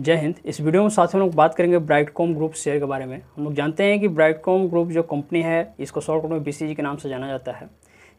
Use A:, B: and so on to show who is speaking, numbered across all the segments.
A: जय हिंद इस वीडियो में साथ हम लोग बात करेंगे ब्राइटकॉम ग्रुप शेयर के बारे में हम लोग जानते हैं कि ब्राइटकॉम ग्रुप जो कंपनी है इसको शॉर्टकट में बी के नाम से जाना जाता है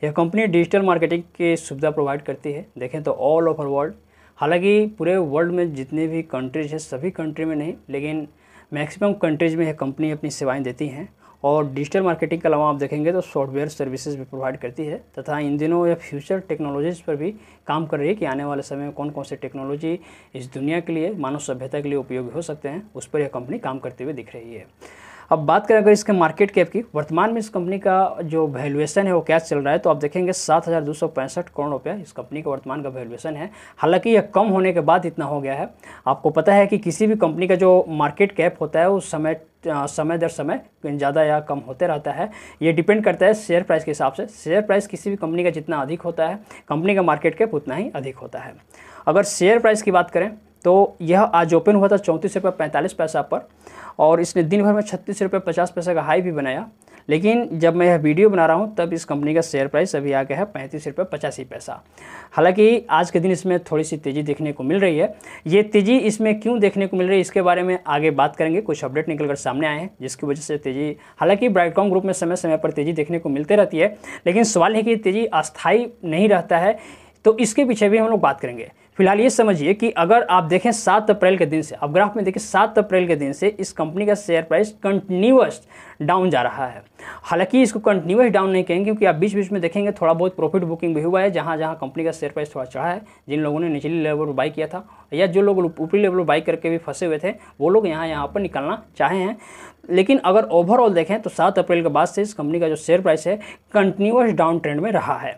A: यह कंपनी डिजिटल मार्केटिंग की सुविधा प्रोवाइड करती है देखें तो ऑल ओवर वर्ल्ड हालांकि पूरे वर्ल्ड में जितने भी कंट्रीज हैं सभी कंट्री में नहीं लेकिन मैक्सिमम कंट्रीज में यह कंपनी अपनी सेवाएँ देती हैं और डिजिटल मार्केटिंग के अलावा आप देखेंगे तो सॉफ्टवेयर सर्विसेज भी प्रोवाइड करती है तथा इन दिनों या फ्यूचर टेक्नोलॉजीज़ पर भी काम कर रही है कि आने वाले समय में कौन कौन से टेक्नोलॉजी इस दुनिया के लिए मानव सभ्यता के लिए उपयोगी हो सकते हैं उस पर यह कंपनी काम करते हुए दिख रही है अब बात करें अगर इसके मार्केट कैप की वर्तमान में इस कंपनी का जो वैल्यूएशन है वो क्या चल रहा है तो आप देखेंगे सात हज़ार दो सौ पैंसठ करोड़ रुपया इस कंपनी का वर्तमान का वैल्यूएशन है हालांकि यह कम होने के बाद इतना हो गया है आपको पता है कि किसी भी कंपनी का जो मार्केट कैप होता है उस समय समय दर समय ज़्यादा या कम होते रहता है ये डिपेंड करता है शेयर प्राइस के हिसाब से शेयर प्राइस किसी भी कंपनी का जितना अधिक होता है कंपनी का मार्केट कैप उतना ही अधिक होता है अगर शेयर प्राइस की बात करें तो यह आज ओपन हुआ था चौंतीस रुपये पैंतालीस पैसा पर और इसने दिन भर में छत्तीस रुपये पचास पैसा का हाई भी बनाया लेकिन जब मैं यह वीडियो बना रहा हूँ तब इस कंपनी का शेयर प्राइस अभी आ गया है पैंतीस रुपये पचासी पैसा हालांकि आज के दिन इसमें थोड़ी सी तेज़ी देखने को मिल रही है ये तेज़ी इसमें क्यों देखने को मिल रही है इसके बारे में आगे बात करेंगे कुछ अपडेट निकल कर सामने आए हैं जिसकी वजह से तेज़ी हालांकि ब्राइटकॉम ग्रुप में समय समय पर तेज़ी देखने को मिलते रहती है लेकिन सवाल है कि तेज़ी अस्थायी नहीं रहता है तो इसके पीछे भी हम लोग बात करेंगे फिलहाल ये समझिए कि अगर आप देखें सात अप्रैल के दिन से अब ग्राफ में देखिए सात अप्रैल के दिन से इस कंपनी का शेयर प्राइस कंटिन्यूस डाउन जा रहा है हालांकि इसको कंटिन्यूस डाउन नहीं कहेंगे क्योंकि आप बीच बीच में देखेंगे थोड़ा बहुत प्रॉफिट बुकिंग भी हुआ है जहाँ जहाँ कंपनी का शेयर प्राइस थोड़ा चढ़ा है जिन लोगों ने निचली लेवल पर बाई किया था या जो लोग ऊपरी लेवल पर बाई करके भी फंसे हुए थे वो लोग यहाँ यहाँ पर निकलना चाहे हैं लेकिन अगर ओवरऑल देखें तो सात अप्रैल के बाद से इस कंपनी का जो शेयर प्राइस है कंटिन्यूस डाउन ट्रेंड में रहा है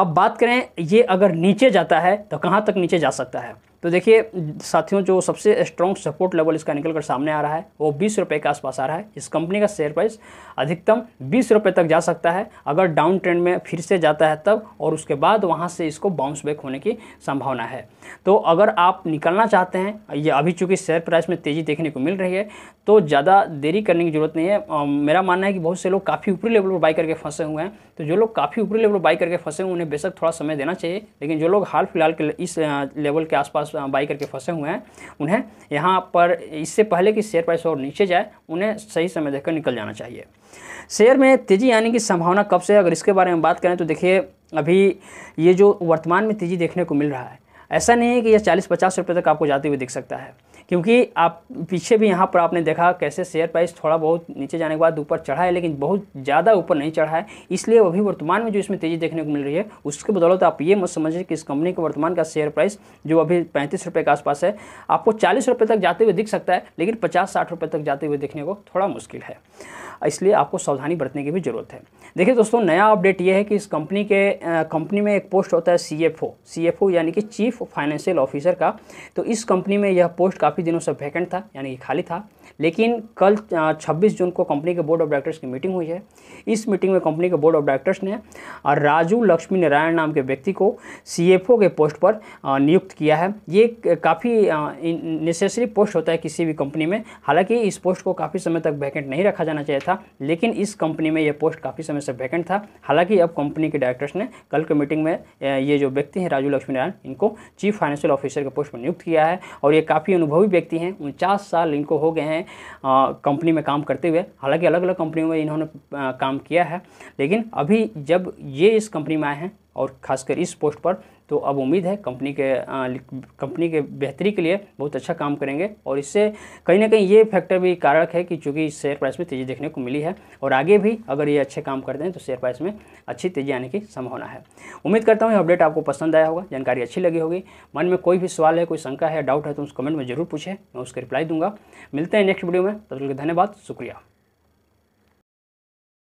A: अब बात करें ये अगर नीचे जाता है तो कहाँ तक नीचे जा सकता है तो देखिए साथियों जो सबसे स्ट्रॉन्ग सपोर्ट लेवल इसका निकल कर सामने आ रहा है वो बीस रुपये के आसपास आ रहा है इस कंपनी का शेयर प्राइस अधिकतम बीस रुपये तक जा सकता है अगर डाउन ट्रेंड में फिर से जाता है तब और उसके बाद वहाँ से इसको बाउंस बैक होने की संभावना है तो अगर आप निकलना चाहते हैं ये अभी चूँकि शेयर प्राइस में तेज़ी देखने को मिल रही है तो ज़्यादा देरी करने की ज़रूरत नहीं है आ, मेरा मानना है कि बहुत से लोग काफ़ी ऊपरी लेवल पर बाई करके फंसे हुए हैं तो जो लोग काफ़ी ऊपरी लेवल पर बाई करके फंसे हुए उन्हें बेशक थोड़ा समय देना चाहिए लेकिन जो लोग हाल फिलहाल के इस लेवल के आसपास बाई करके फंसे हुए हैं उन्हें यहाँ पर इससे पहले कि शेयर प्राइस और नीचे जाए उन्हें सही समय देखकर निकल जाना चाहिए शेयर में तेज़ी आने की संभावना कब से है अगर इसके बारे में बात करें तो देखिए अभी ये जो वर्तमान में तेज़ी देखने को मिल रहा है ऐसा नहीं है कि यह चालीस पचास रुपये तक आपको जाते हुए दिख सकता है क्योंकि आप पीछे भी यहाँ पर आपने देखा कैसे शेयर प्राइस थोड़ा बहुत नीचे जाने के बाद ऊपर चढ़ा है लेकिन बहुत ज़्यादा ऊपर नहीं चढ़ा है इसलिए अभी वर्तमान में जो इसमें तेज़ी देखने को मिल रही है उसके बदौलत आप ये मत समझिए कि इस कंपनी के वर्तमान का शेयर प्राइस जो अभी पैंतीस रुपये के आसपास है आपको चालीस रुपये तक जाते हुए दिख सकता है लेकिन पचास साठ रुपये तक जाते हुए देखने को थोड़ा मुश्किल है इसलिए आपको सावधानी बरतने की भी ज़रूरत है देखिए दोस्तों नया अपडेट ये है कि इस कंपनी के कंपनी में एक पोस्ट होता है सी एफ यानी कि चीफ फाइनेंशियल ऑफिसर का तो इस कंपनी में यह पोस्ट काफ़ी काफ़ी दिनों से वैकेंट था यानी खाली था लेकिन कल 26 जून को कंपनी के बोर्ड ऑफ डायरेक्टर्स की मीटिंग हुई है इस मीटिंग में कंपनी के बोर्ड ऑफ डायरेक्टर्स ने राजू लक्ष्मी नारायण नाम के व्यक्ति को सी के पोस्ट पर नियुक्त किया है ये काफ़ी नेसेसरी पोस्ट होता है किसी भी कंपनी में हालांकि इस पोस्ट को काफ़ी समय तक वैकेंट नहीं रखा जाना चाहिए था लेकिन इस कंपनी में यह पोस्ट काफ़ी समय से वैकेंट था हालांकि अब कंपनी के डायरेक्टर्स ने कल के मीटिंग में ये जो व्यक्ति हैं राजू लक्ष्मी नारायण इनको चीफ फाइनेंशियल ऑफिसर के पोस्ट पर नियुक्त किया है और ये काफ़ी अनुभवी व्यक्ति हैं उनचास साल इनको हो गए हैं कंपनी में काम करते हुए हालांकि अलग अलग कंपनियों में इन्होंने काम किया है लेकिन अभी जब ये इस कंपनी में आए हैं और खासकर इस पोस्ट पर तो अब उम्मीद है कंपनी के कंपनी के बेहतरी के लिए बहुत अच्छा काम करेंगे और इससे कहीं ना कहीं ये फैक्टर भी कारक है कि चूँकि शेयर प्राइस में तेज़ी देखने को मिली है और आगे भी अगर ये अच्छे काम करते हैं तो शेयर प्राइस में अच्छी तेज़ी आने की संभावना है उम्मीद करता हूँ ये अपडेट आपको पसंद आया होगा जानकारी अच्छी लगी होगी मन में कोई भी सवाल है कोई शंका है डाउट है तो उस कमेंट में जरूर पूछें मैं उसका रिप्लाई दूंगा मिलते हैं नेक्स्ट वीडियो में तब तक धन्यवाद शुक्रिया